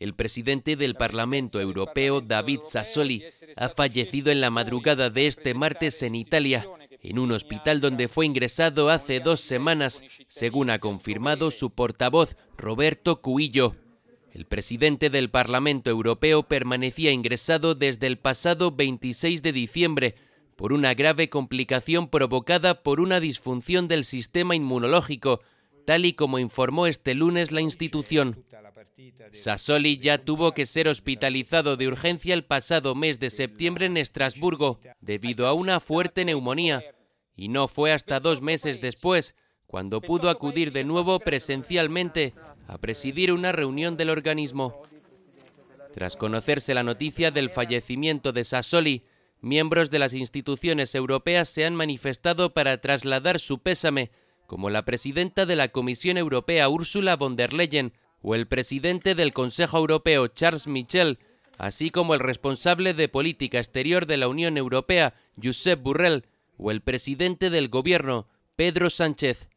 El presidente del Parlamento Europeo, David Sassoli, ha fallecido en la madrugada de este martes en Italia, en un hospital donde fue ingresado hace dos semanas, según ha confirmado su portavoz, Roberto Cuillo. El presidente del Parlamento Europeo permanecía ingresado desde el pasado 26 de diciembre por una grave complicación provocada por una disfunción del sistema inmunológico tal y como informó este lunes la institución. Sassoli ya tuvo que ser hospitalizado de urgencia el pasado mes de septiembre en Estrasburgo debido a una fuerte neumonía y no fue hasta dos meses después cuando pudo acudir de nuevo presencialmente a presidir una reunión del organismo. Tras conocerse la noticia del fallecimiento de Sassoli, miembros de las instituciones europeas se han manifestado para trasladar su pésame como la presidenta de la Comisión Europea Ursula von der Leyen o el presidente del Consejo Europeo Charles Michel, así como el responsable de política exterior de la Unión Europea Josep Burrell o el presidente del Gobierno Pedro Sánchez.